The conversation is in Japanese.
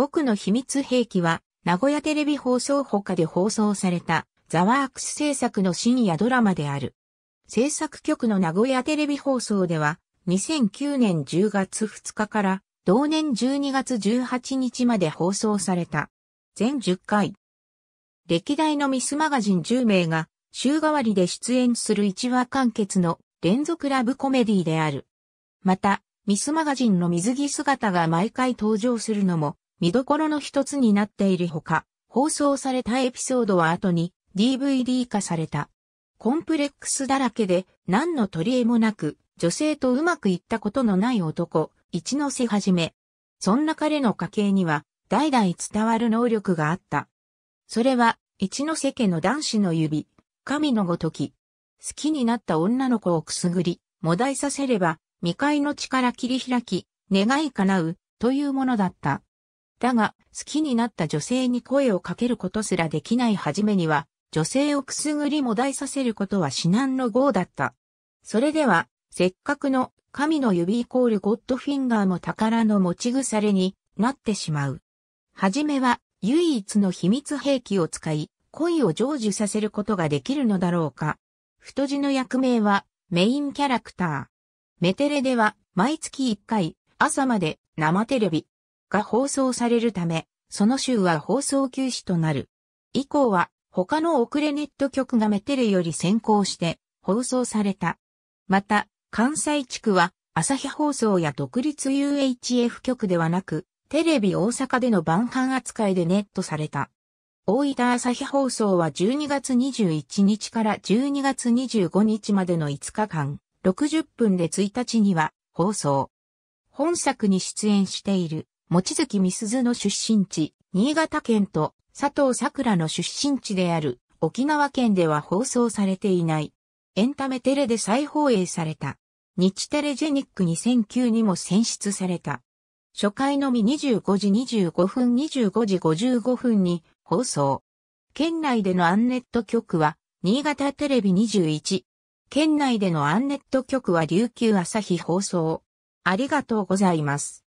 僕の秘密兵器は、名古屋テレビ放送他で放送された、ザワークス制作の深夜ドラマである。制作局の名古屋テレビ放送では、2009年10月2日から同年12月18日まで放送された。全10回。歴代のミスマガジン10名が週替わりで出演する1話完結の連続ラブコメディである。また、ミスマガジンの水着姿が毎回登場するのも見どころの一つになっているほか、放送されたエピソードは後に DVD 化された。コンプレックスだらけで何の取り柄もなく、女性とうまくいったことのない男、一ノ瀬はじめ。そんな彼の家系には、代々伝わる能力があった。それは、一ノ瀬家の男子の指、神のごとき。好きになった女の子をくすぐり、もだいさせれば、未開の地から切り開き、願い叶う、というものだった。だが、好きになった女性に声をかけることすらできないはじめには、女性をくすぐりも大させることは至難の業だった。それでは、せっかくの神の指イコールゴッドフィンガーも宝の持ち腐れになってしまう。はじめは唯一の秘密兵器を使い、恋を成就させることができるのだろうか。太字の役名はメインキャラクター。メテレでは毎月1回朝まで生テレビが放送されるため、その週は放送休止となる。以降は他の遅れネット局がメテレより先行して放送された。また、関西地区は朝日放送や独立 UHF 局ではなく、テレビ大阪での晩飯扱いでネットされた。大分朝日放送は12月21日から12月25日までの5日間、60分で1日には放送。本作に出演している望月みすずの出身地、新潟県と佐藤桜の出身地である沖縄県では放送されていない。エンタメテレで再放映された。日テレジェニック2009にも選出された。初回のみ25時25分25時55分に放送。県内でのアンネット局は、新潟テレビ21。県内でのアンネット局は琉球朝日放送。ありがとうございます。